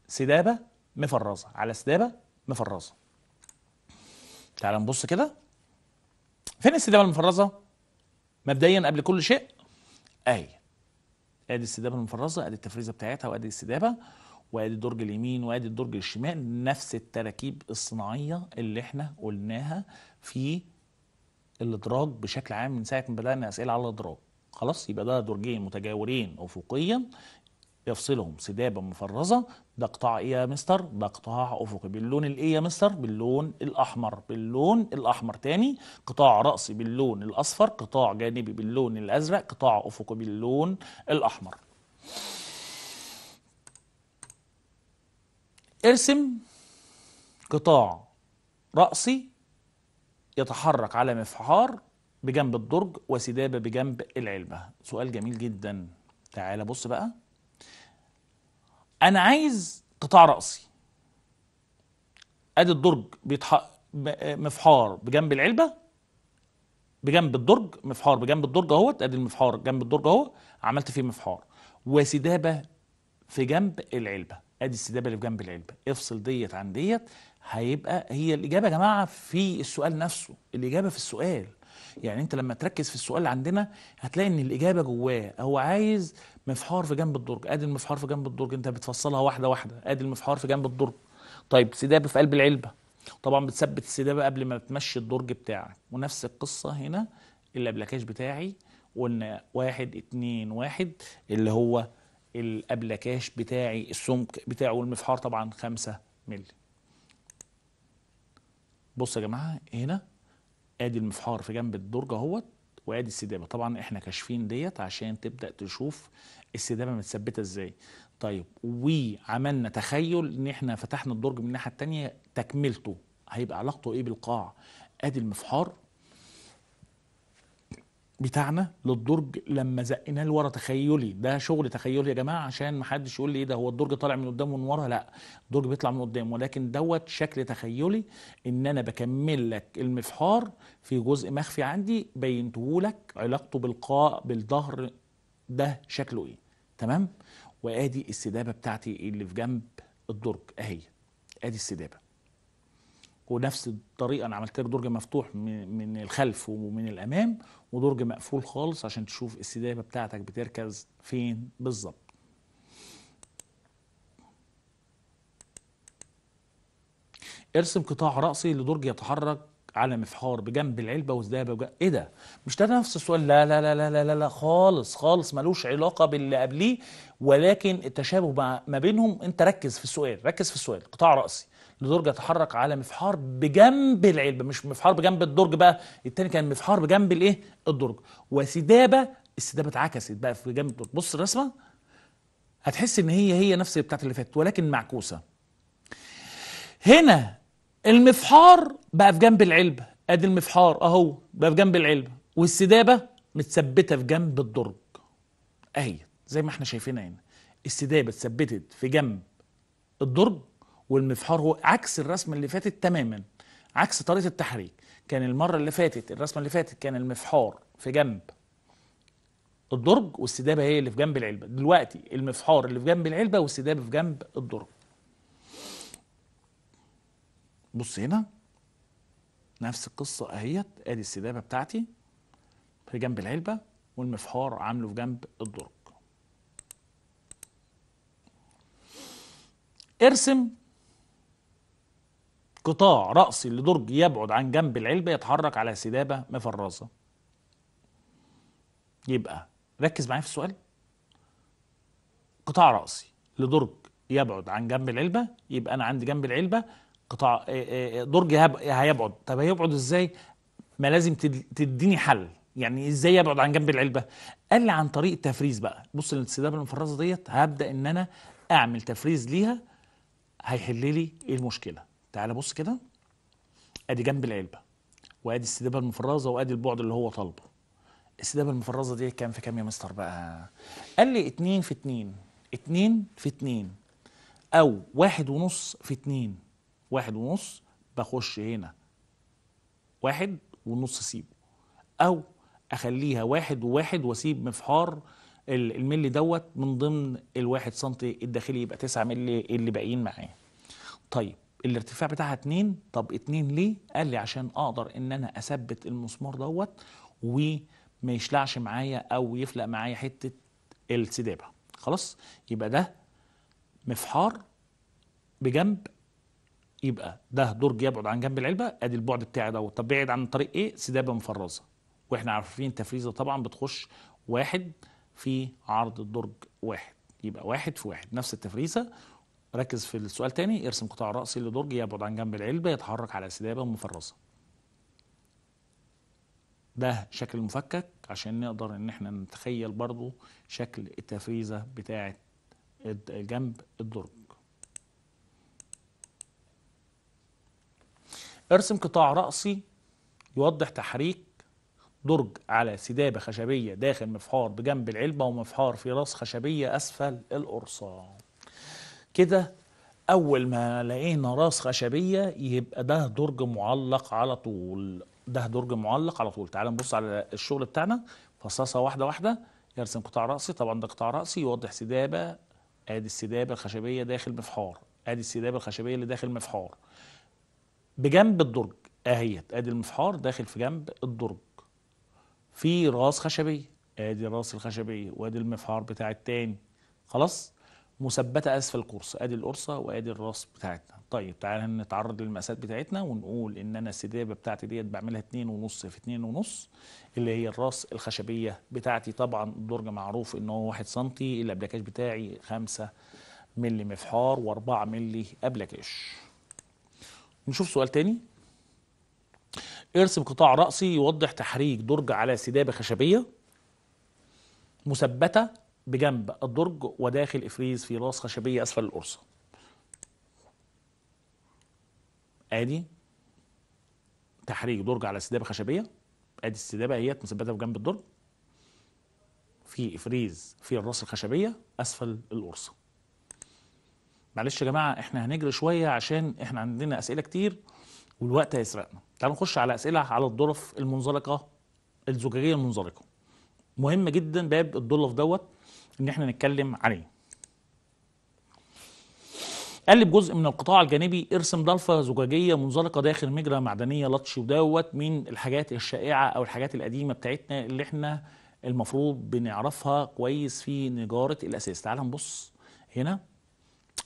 سدابه مفرزه على سدابه مفرزه تعال نبص كده فين السدابه المفرزه مبدئيا قبل كل شيء آية ادي السدابه المفرزه ادي التفريزه بتاعتها وادي السدابه وادي الدرج اليمين وادي الدرج الشمال نفس التراكيب الصناعيه اللي احنا قلناها في الادراج بشكل عام من ساعه ما بدانا اسئله على الادراج خلاص يبقى ده درجين متجاورين افقيا يفصلهم سدابة مفرزة ده قطاع ايه يا مستر ده قطاع افقي باللون الايه يا مستر باللون الاحمر باللون الاحمر تاني قطاع رأسي باللون الاصفر قطاع جانبي باللون الازرق قطاع افقي باللون الاحمر ارسم قطاع رأسي يتحرك على مفحار بجنب الدرج وسدابة بجنب العلبة سؤال جميل جدا تعال بص بقى انا عايز قطاع راسي ادي الدرج بيتح... مفحار بجنب العلبه بجنب الدرج مفحار بجنب الدرج اهوت ادي المفحار جنب الدرج اهو عملت فيه مفحار وسدابه في جنب العلبه ادي السدابه اللي في جنب العلبه افصل ديت عن ديت هيبقى هي الاجابه يا جماعه في السؤال نفسه الاجابه في السؤال يعني انت لما تركز في السؤال عندنا هتلاقي ان الاجابه جواه هو عايز مفحار في جنب الدرج ادي المفحار في جنب الدرج انت بتفصلها واحده واحده ادي المفحار في جنب الدرج طيب سدابه في قلب العلبه طبعا بتثبت السدابه قبل ما تمشي الدرج بتاعك ونفس القصه هنا الابلكاش بتاعي قلنا واحد اتنين واحد اللي هو الابلكاش بتاعي السمك بتاعه والمفحار طبعا خمسة مللي بص يا جماعة هنا ادي المفحار في جنب الدرج اهوت وادي السدابه طبعا احنا كاشفين ديت عشان تبدا تشوف السدابه متثبته ازاي طيب وعملنا تخيل ان احنا فتحنا الدرج من الناحيه الثانيه تكملته هيبقى علاقته ايه بالقاع ادي المفحار بتاعنا للدرج لما زقناه لورا تخيلي ده شغل تخيلي يا جماعه عشان ما حدش يقول لي ايه ده هو الدرج طالع من قدام ومن ورا لا الدرج بيطلع من قدام ولكن دوت شكل تخيلي ان انا بكمل لك المفحار في جزء مخفي عندي بينته لك علاقته بالقاء بالظهر ده شكله ايه تمام وادي السدابه بتاعتي اللي في جنب الدرج اهي ادي السدابه ونفس الطريقه انا عملت لك درج مفتوح من الخلف ومن الامام ودرج مقفول خالص عشان تشوف السدابه بتاعتك بتركز فين بالظبط ارسم قطاع رأسي لدرج يتحرك على مفحار بجنب العلبة وزدابة وجنب... ايه ده؟ مش ده نفس السؤال لا لا لا لا لا لا خالص خالص ملوش علاقة باللي قبليه ولكن التشابه ما بينهم انت ركز في السؤال ركز في السؤال قطاع رأسي لدرج يتحرك على مفحار بجنب العلبه مش مفحار بجنب الدرج بقى التاني كان مفحار بجنب الايه الدرج وسدابه السدابه اتعكست بقى في جنب الدرج بص الرسمه هتحس ان هي هي نفس بتاعت اللي فاتت ولكن معكوسه هنا المفحار بقى في جنب العلبه ادي المفحار اهو بقى في جنب العلبه والسدابه متثبته في جنب الدرج اهي زي ما احنا شايفينها هنا السدابه اتثبتت في جنب الدرج والمفحار هو عكس الرسمه اللي فاتت تماما عكس طريقه التحريك كان المره اللي فاتت الرسمه اللي فاتت كان المفحار في جنب الدرج والسدابه هي اللي في جنب العلبه دلوقتي المفحار اللي في جنب العلبه والسدابه في جنب الدرج بص هنا نفس القصه اهيت ادي السدابه بتاعتي في جنب العلبه والمفحار عامله في جنب الدرج ارسم قطاع رأسي لدرج يبعد عن جنب العلبة يتحرك على سدابة مفرزة يبقى ركز معايا في السؤال قطاع رأسي لدرج يبعد عن جنب العلبة يبقى أنا عندي جنب العلبة قطاع آه، آه، آه، درج هيبعد طب هيبعد إزاي ما لازم تديني حل يعني ازاي يبعد عن جنب العلبه قال لي عن طريق التفريز بقى بص السدابه المفرزه ديت هبدا ان انا اعمل تفريز ليها هيحل لي المشكله تعالى بص كده ادي جنب العلبه وادي السدابه المفرزه وادي البعد اللي هو طالبه السدابه المفرزه دي كان في كام يا مستر بقى قال لي 2 في 2 2 في 2 او واحد ونص في 2 واحد ونص بخش هنا واحد ونص سيبه او اخليها واحد وواحد واسيب مفحار الملي دوت من ضمن الواحد سنتي الداخلي يبقى 9 ملي اللي باقيين معايا طيب الارتفاع بتاعها 2 طب 2 ليه قال لي عشان اقدر ان انا اثبت المسمار دوت وما يشلعش معايا او يفلق معايا حته السدابه خلاص يبقى ده مفحار بجنب يبقى ده درج يبعد عن جنب العلبه ادي البعد بتاعي دوت طب بعد عن طريق ايه سدابه مفرزه واحنا عارفين تفريزه طبعا بتخش واحد في عرض الدرج واحد يبقى واحد في واحد نفس التفريزه ركز في السؤال تاني ارسم قطاع رأسي لدرج يبعد عن جنب العلبة يتحرك على سدابة مفرزة ده شكل المفكك عشان نقدر ان احنا نتخيل برضو شكل التفريزة بتاعة جنب الدرج ارسم قطاع رأسي يوضح تحريك درج على سدابة خشبية داخل مفحار بجنب العلبة ومفحار في راس خشبية أسفل القرصان كده اول ما لقينا راس خشبيه يبقى ده درج معلق على طول ده درج معلق على طول تعال نبص على الشغل بتاعنا فصاصه واحده واحده يرسم قطاع راسي طبعا ده قطاع راسي يوضح سدابه ادي السدابه الخشبيه داخل مفحار ادي السدابه الخشبيه اللي داخل مفحار بجنب الدرج اهيت ادي المفحار داخل في جنب الدرج في راس خشبيه ادي راس الخشبيه وادي المفحار بتاع التاني خلاص مثبته اسفل القرص ادي القرصه وادي الراس بتاعتنا طيب تعال نتعرض للمقاسات بتاعتنا ونقول ان انا السدابه بتاعتي ديت بعملها 2.5 في 2.5 اللي هي الراس الخشبيه بتاعتي طبعا الدرج معروف ان هو 1 سم الابلكاش بتاعي 5 مللي مفحار و4 مللي ابلكاش نشوف سؤال تاني ارسم قطاع رأسي يوضح تحريك درج على سدابة خشبية مثبتة بجنب الدرج وداخل افريز في راس خشبيه اسفل القرصه ادي تحريك درج على استدابه خشبيه ادي السدابه اهيت مثبته بجنب الدرج في افريز في الراس الخشبيه اسفل القرصه معلش يا جماعه احنا هنجري شويه عشان احنا عندنا اسئله كتير والوقت هيسرقنا تعالوا نخش على اسئله على الظرف المنزلقه الزجاجيه المنزلقه مهم جدا باب الظلف دوت ان احنا نتكلم عليه قلب جزء من القطاع الجانبي ارسم ضلفة زجاجية منزلقة داخل مجرى معدنية لطش ودوت من الحاجات الشائعة أو الحاجات القديمة بتاعتنا اللي احنا المفروض بنعرفها كويس في نجارة الأساس تعال نبص هنا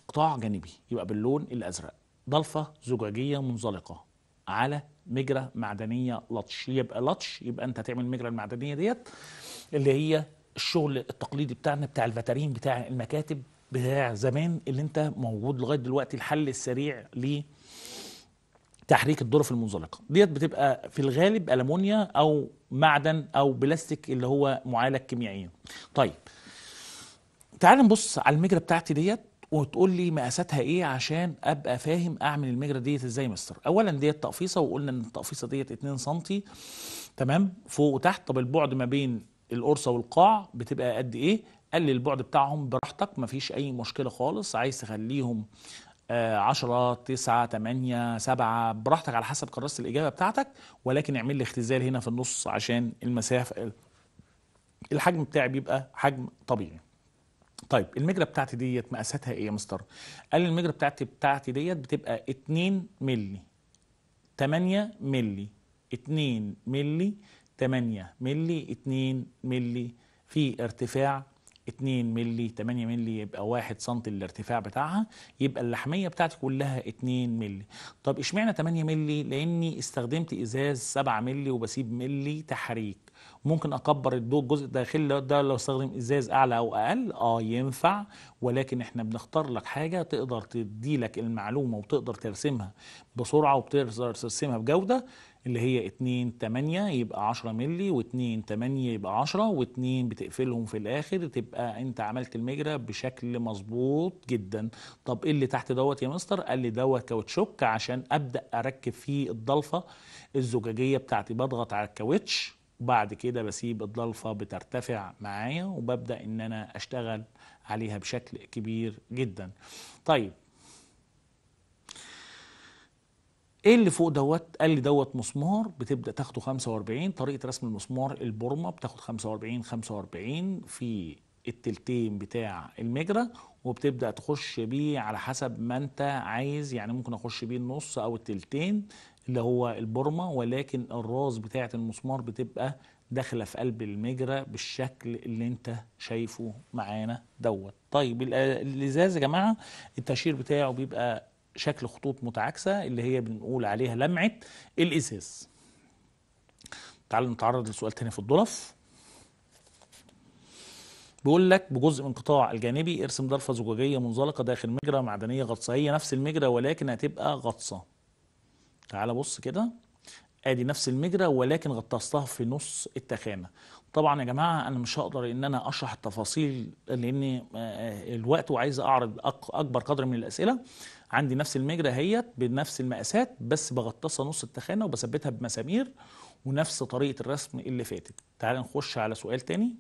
قطاع جانبي يبقى باللون الأزرق ضلفة زجاجية منزلقة على مجرى معدنية لطش يبقى لطش يبقى أنت تعمل المجرى المعدنية ديت اللي هي الشغل التقليدي بتاعنا بتاع الفترين بتاع المكاتب بتاع زمان اللي انت موجود لغايه دلوقتي الحل السريع ل تحريك الظرف المنزلقه ديت بتبقى في الغالب المونيا او معدن او بلاستيك اللي هو معالج كيميائيا طيب تعال نبص على المجرى بتاعتي ديت وتقول لي مقاساتها ايه عشان ابقى فاهم اعمل المجرى ديت ازاي مستر اولا ديت تقفيصه وقلنا ان التقفيصه ديت 2 سم تمام فوق وتحت طب البعد ما بين القرصه والقاع بتبقى قد ايه قلل البعد بتاعهم براحتك مفيش اي مشكله خالص عايز تخليهم 10 9 8 7 براحتك على حسب كراسه الاجابه بتاعتك ولكن اعمل لي اختزال هنا في النص عشان المسافه الحجم بتاعي بيبقى حجم طبيعي طيب المجرة بتاعتي ديت مقاساتها ايه يا مستر؟ قال المجرة بتاعتي بتاعتي ديت بتبقى 2 مللي 8 مللي 2 مللي 8 ملي 2 ملي في ارتفاع 2 ملي 8 ملي يبقى 1 سم الارتفاع بتاعها يبقى اللحميه بتاعتي كلها 2 ملي طب اشمعنى 8 ملي لاني استخدمت ازاز 7 ملي وبسيب ملي تحريك ممكن اكبر الجزء الداخلي ده لو استخدم ازاز اعلى او اقل اه ينفع ولكن احنا بنختار لك حاجه تقدر تدي لك المعلومه وتقدر ترسمها بسرعه وبتقدر ترسمها بجوده اللي هي 2 8 يبقى 10 مللي و2 8 يبقى 10 و2 بتقفلهم في الاخر تبقى انت عملت المجرى بشكل مظبوط جدا طب ايه اللي تحت دوت يا مستر قال لي دوت كاوتشوك عشان ابدا اركب فيه الضلفه الزجاجيه بتاعتي بضغط على الكاوتش وبعد كده بسيب الضلفه بترتفع معايا وببدا ان انا اشتغل عليها بشكل كبير جدا طيب ايه اللي فوق دوت قال لي دوت مسمار بتبدا تاخده 45 طريقه رسم المسمار البورمه بتاخد 45 45 في التلتين بتاع المجرى وبتبدا تخش بيه على حسب ما انت عايز يعني ممكن اخش بيه النص او التلتين اللي هو البورمه ولكن الراس بتاعه المسمار بتبقى داخله في قلب المجرى بالشكل اللي انت شايفه معانا دوت طيب الازاز يا جماعه التشير بتاعه بيبقى شكل خطوط متعاكسة اللي هي بنقول عليها لمعة الإزاز تعالوا نتعرض لسؤال تاني في الضلف بيقول لك بجزء من قطاع الجانبي ارسم ضرفة زجاجية منزلقة داخل مجرى معدنية غطسة هي نفس المجرى ولكن هتبقى غطسة تعال بص كده ادي نفس المجرى ولكن غطستها في نص التخانة طبعا يا جماعه انا مش هقدر ان انا اشرح التفاصيل لان آه، الوقت وعايز اعرض اكبر قدر من الاسئله عندي نفس المجرى هيت بنفس المقاسات بس بغطسها نص التخانه وبثبتها بمسامير ونفس طريقه الرسم اللي فاتت تعال نخش على سؤال تاني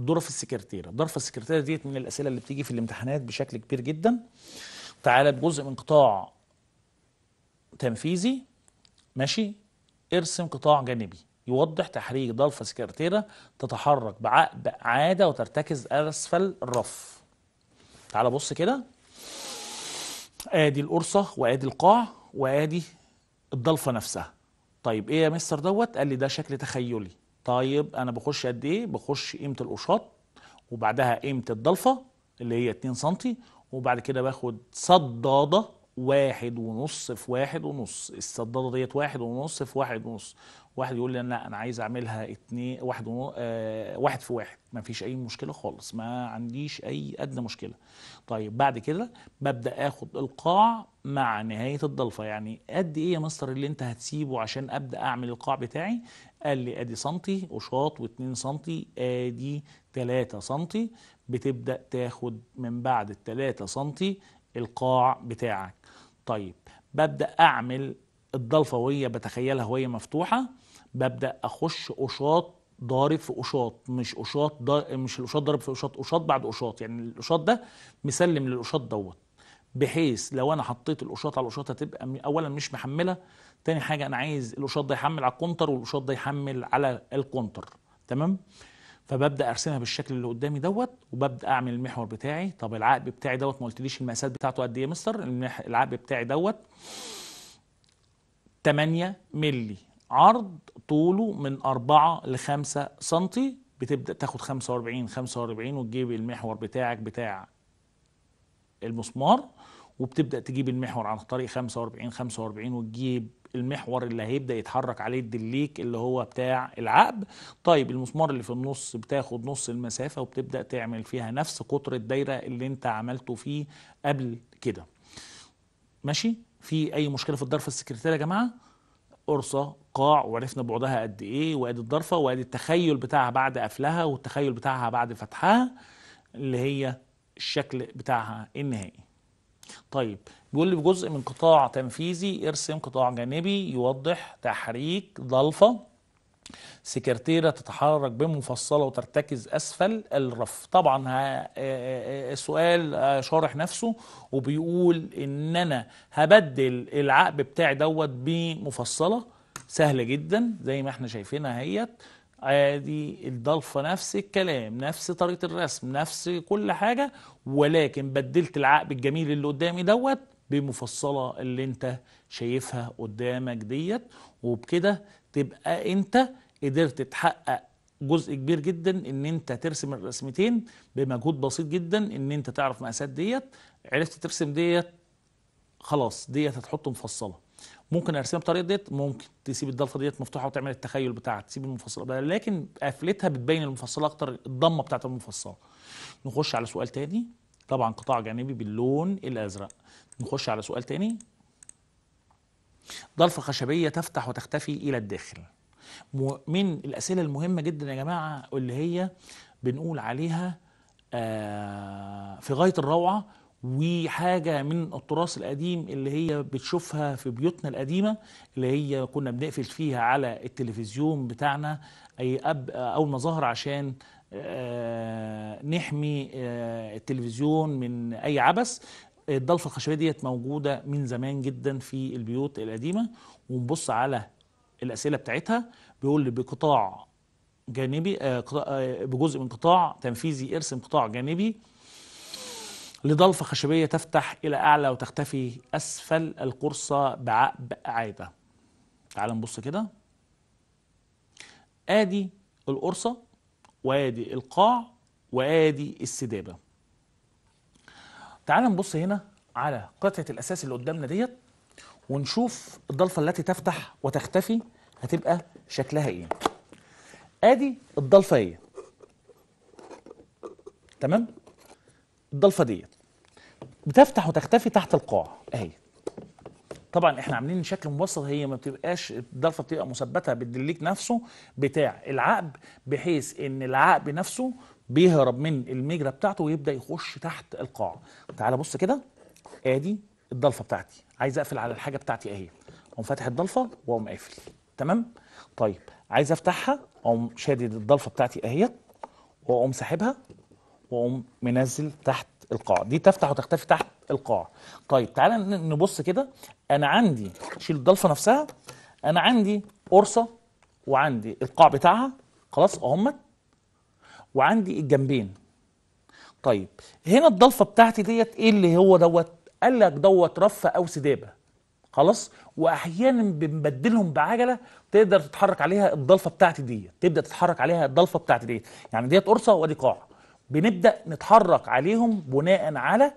ظرف السكرتيره ظرف السكرتيره ديت من الاسئله اللي بتيجي في الامتحانات بشكل كبير جدا تعالى بجزء من قطاع تنفيذي ماشي ارسم قطاع جانبي يوضح تحريك ضلفة سكرتيرة تتحرك بعقب عادة وترتكز أسفل الرف تعال بص كده ادي القرصة وادي القاع وادي الضلفة نفسها طيب ايه يا مستر دوت قال لي ده شكل تخيلي طيب انا بخش قد ايه بخش قيمة القشاط وبعدها قيمة الضلفة اللي هي 2 سم وبعد كده باخد صدادة واحد ونص في واحد ونص الصدادة ديت واحد ونص في واحد ونص واحد يقول لي انا انا عايز اعملها اتنين واحد آه واحد في واحد ما فيش اي مشكله خالص ما عنديش اي ادنى مشكله طيب بعد كده ببدا اخد القاع مع نهايه الضلفه يعني قد ايه يا مستر اللي انت هتسيبه عشان ابدا اعمل القاع بتاعي قال لي ادي سنتي وشاط و2 سنتي ادي 3 سنتي بتبدا تاخد من بعد ال 3 سنتي القاع بتاعك طيب ببدا اعمل الضلفه وهي بتخيلها وهي مفتوحه ببدا اخش قشاط ضارب في قشاط مش قشاط دا مش القشاط ضارب في قشاط قشاط بعد قشاط يعني القشاط ده مسلم للقشاط دوت بحيث لو انا حطيت القشاط على القشاط هتبقى اولا مش محمله تاني حاجه انا عايز القشاط ده يحمل على الكونتر والقشاط ده يحمل على الكونتر تمام فببدا ارسمها بالشكل اللي قدامي دوت وببدا اعمل المحور بتاعي طب العقب بتاعي دوت ما قلتليش المقاسات بتاعته قد ايه يا مستر العقب بتاعي دوت 8 مللي عرض طوله من 4 ل 5 سم بتبدأ تاخد 45 45 وتجيب المحور بتاعك بتاع المسمار وبتبدأ تجيب المحور عن طريق 45 45 وتجيب المحور اللي هيبدأ يتحرك عليه الدليك اللي هو بتاع العقب طيب المسمار اللي في النص بتاخد نص المسافة وبتبدأ تعمل فيها نفس قطر الدايرة اللي انت عملته فيه قبل كده ماشي في اي مشكلة في الضرف السكرتيرة السكرتير يا جماعة قرصة قاع وعرفنا بعدها قد ايه وادي الضرفة وادي التخيل بتاعها بعد قفلها والتخيل بتاعها بعد فتحها اللي هي الشكل بتاعها النهائي طيب بيقول لي بجزء من قطاع تنفيذي ارسم قطاع جانبي يوضح تحريك ضلفة سكرتيرة تتحرك بمفصلة وترتكز أسفل الرف طبعا آه، آه، السؤال آه، شارح نفسه وبيقول إن أنا هبدل العقب بتاعي دوت بمفصلة سهلة جدا زي ما احنا شايفينها اهيت عادي الضلفة نفس الكلام نفس طريقة الرسم نفس كل حاجة ولكن بدلت العقب الجميل اللي قدامي دوت بمفصلة اللي انت شايفها قدامك ديت وبكده تبقى انت قدرت تحقق جزء كبير جدا ان انت ترسم الرسمتين بمجهود بسيط جدا ان انت تعرف مقاسات ديت عرفت ترسم ديت خلاص ديت هتحط مفصله ممكن ارسمها بطريقه ديت ممكن تسيب الضلفه ديت مفتوحه وتعمل التخيل بتاعها تسيب المفصله لكن قفلتها بتبين المفصله اكتر الضمه بتاعت المفصله نخش على سؤال تاني طبعا قطاع جانبي باللون الازرق نخش على سؤال تاني ضلفة خشبية تفتح وتختفي إلى الداخل من الأسئلة المهمة جدا يا جماعة اللي هي بنقول عليها آه، في غاية الروعة وحاجة من التراث القديم اللي هي بتشوفها في بيوتنا القديمة اللي هي كنا بنقفل فيها على التلفزيون بتاعنا أي أب أول ما ظهر عشان آه، نحمي آه، التلفزيون من أي عبث الضلفه الخشبيه ديت موجوده من زمان جدا في البيوت القديمه ونبص على الاسئله بتاعتها بيقول لي بقطاع جانبي آه، آه، بجزء من قطاع تنفيذي ارسم قطاع جانبي لضلفه خشبيه تفتح الى اعلى وتختفي اسفل القرصه بعقب عاده تعال نبص كده ادي القرصه وادي القاع وادي السدابه تعال نبص هنا على قطعة الأساس اللي قدامنا ديت ونشوف الضلفة التي تفتح وتختفي هتبقى شكلها إيه آدي الضلفة إيه تمام الضلفة ديت بتفتح وتختفي تحت القاع أهي طبعا احنا عاملين شكل مبسط هي ما بتبقاش الضلفه بتبقى مثبته بالدليك نفسه بتاع العقب بحيث ان العقب نفسه بيهرب من المجرى بتاعته ويبدا يخش تحت القاع تعال بص كده ادي الضلفه بتاعتي عايز اقفل على الحاجه بتاعتي اهي اقوم فاتح الضلفه واقوم قافل تمام طيب عايز افتحها اقوم شادد الضلفه بتاعتي اهي واقوم ساحبها واقوم منزل تحت القاع دي تفتح وتختفي تحت القاع طيب تعالى نبص كده انا عندي شيل الضلفه نفسها انا عندي قرصه وعندي القاع بتاعها خلاص اهمت وعندي الجنبين طيب هنا الضلفه بتاعتي ديت ايه اللي هو دوت قال لك دوت رفه او سدابه خلاص واحيانا بنبدلهم بعجله تقدر تتحرك عليها الضلفه بتاعتي ديت تبدا تتحرك عليها الضلفه بتاعتي ديت يعني ديت قرصه وادي قاع بنبدا نتحرك عليهم بناء على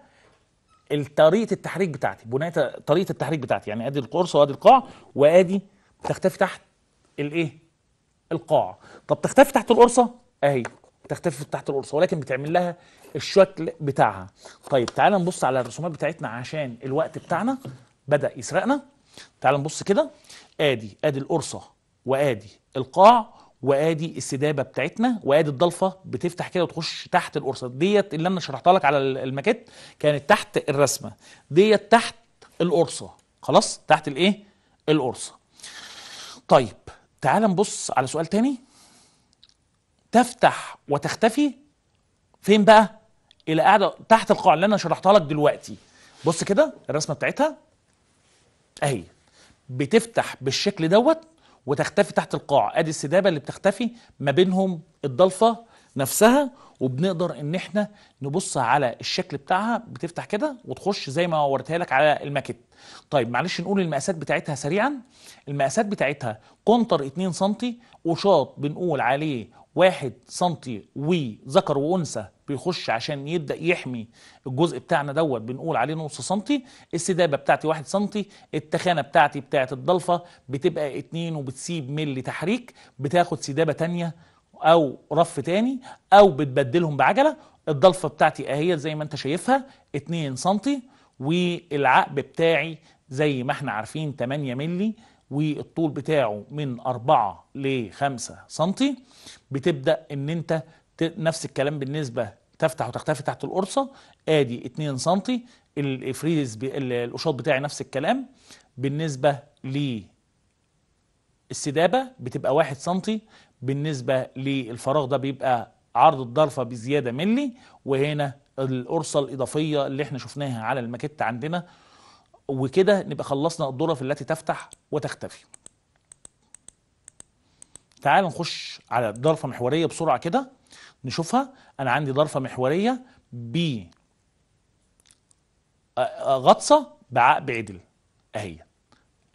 طريقه التحريك بتاعتي بناء طريقه التحريك بتاعتي يعني ادي القرصه وادي القاع وادي تختفي تحت الايه القاع طب تختفي تحت القرصه اهي تختفي تحت القرصه ولكن بتعمل لها الشكل بتاعها طيب تعال نبص على الرسومات بتاعتنا عشان الوقت بتاعنا بدا يسرقنا تعال نبص كده ادي ادي القرصه وادي القاع وادي السدابه بتاعتنا وادي الضلفه بتفتح كده وتخش تحت القرصه ديت اللي انا شرحتها لك على الماكيت كانت تحت الرسمه ديت تحت القرصه خلاص تحت الايه القرصه طيب تعال نبص على سؤال تاني تفتح وتختفي فين بقى الى قاعده تحت القاع اللي انا شرحتها لك دلوقتي بص كده الرسمه بتاعتها اهي بتفتح بالشكل دوت وتختفي تحت القاع ادي السدابه اللي بتختفي ما بينهم الضلفه نفسها وبنقدر ان احنا نبص على الشكل بتاعها بتفتح كده وتخش زي ما وريتها لك على الماكيت طيب معلش نقول المقاسات بتاعتها سريعا المقاسات بتاعتها كونتر 2 سم وشاط بنقول عليه واحد سنتي وذكر وانثى بيخش عشان يبدا يحمي الجزء بتاعنا دوت بنقول عليه نص سنتي السدابه بتاعتي واحد سنتي التخانه بتاعتي بتاعت الضلفه بتبقى اتنين وبتسيب ملي تحريك بتاخد سدابه تانية او رف تاني او بتبدلهم بعجله الضلفه بتاعتي اهي زي ما انت شايفها 2 سنتي والعقب بتاعي زي ما احنا عارفين 8 ملي والطول بتاعه من 4 ل 5 سم بتبدأ ان انت نفس الكلام بالنسبة تفتح وتختفي تحت القرصة ادي 2 سم الفريز القشاط بتاعي نفس الكلام بالنسبة للسدابة بتبقى 1 سم بالنسبة للفراغ ده بيبقى عرض الضرفة بزيادة ملي وهنا القرصة الإضافية اللي احنا شفناها على الماكيت عندنا وكده نبقى خلصنا الظرف التي تفتح وتختفي تعال نخش على ظرفة محورية بسرعة كده نشوفها أنا عندي ظرفة محورية ب آه، غطسة بعقب عدل أهي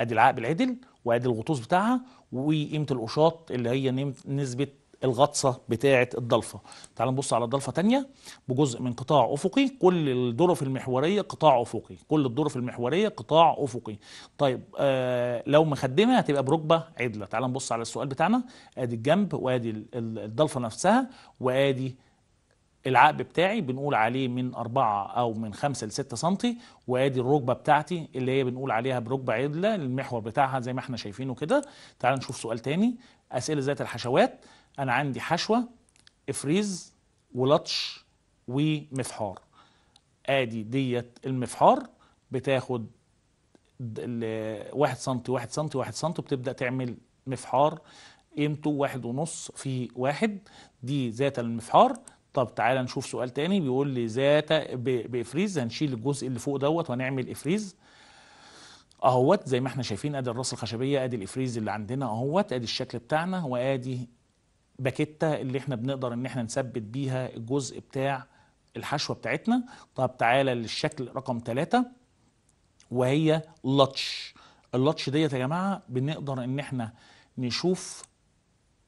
أدي العقب العدل وأدي الغطوس بتاعها وقيمة القشاط اللي هي نسبة الغطسه بتاعه الضلفه تعال نبص على الضلفة تانية بجزء من قطاع افقي كل الظرف المحوريه قطاع افقي كل الظرف المحوريه قطاع افقي طيب آه لو مخدمه هتبقى بركبه عدله تعال نبص على السؤال بتاعنا ادي الجنب وادي الضلفه نفسها وادي العقب بتاعي بنقول عليه من أربعة او من خمسة لستة سنتي سم وادي الركبه بتاعتي اللي هي بنقول عليها بركبه عدله المحور بتاعها زي ما احنا شايفينه كده تعال نشوف سؤال تاني اسئله ذات الحشوات انا عندي حشوه افريز ولطش ومفحار ادي ديت المفحار بتاخد واحد سنتي واحد سنتي واحد سنتي بتبدأ تعمل مفحار قيمته واحد ونص في واحد دي ذات المفحار طب تعالى نشوف سؤال تاني بيقول لي ذات بإفريز هنشيل الجزء اللي فوق دوت وهنعمل إفريز اهوت زي ما احنا شايفين ادي الراس الخشبيه ادي الافريز اللي عندنا اهوت ادي الشكل بتاعنا وادي باكيته اللي احنا بنقدر ان احنا نثبت بيها الجزء بتاع الحشوه بتاعتنا طب تعالى للشكل رقم ثلاثة وهي لطش اللطش ديت يا جماعه بنقدر ان احنا نشوف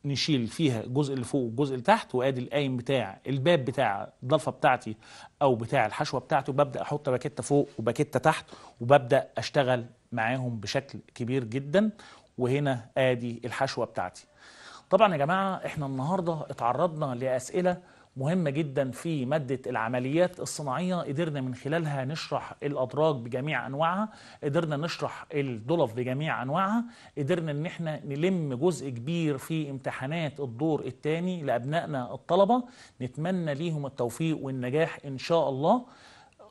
نشيل فيها الجزء اللي فوق والجزء اللي تحت وادي القايم بتاع الباب بتاع الضلفه بتاعتي او بتاع الحشوه بتاعته ببدا احط باكيته فوق وباكيته تحت وببدا اشتغل معاهم بشكل كبير جدا وهنا ادي الحشوه بتاعتي طبعا يا جماعه احنا النهارده اتعرضنا لاسئله مهمة جدا في مادة العمليات الصناعية قدرنا من خلالها نشرح الأدراج بجميع أنواعها قدرنا نشرح الدولف بجميع أنواعها قدرنا إن احنا نلم جزء كبير في امتحانات الدور الثاني لأبنائنا الطلبة نتمنى ليهم التوفيق والنجاح إن شاء الله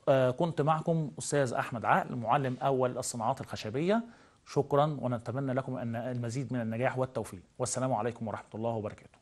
آه، كنت معكم أستاذ أحمد عقل معلم أول الصناعات الخشبية شكرا ونتمنى لكم أن المزيد من النجاح والتوفيق والسلام عليكم ورحمة الله وبركاته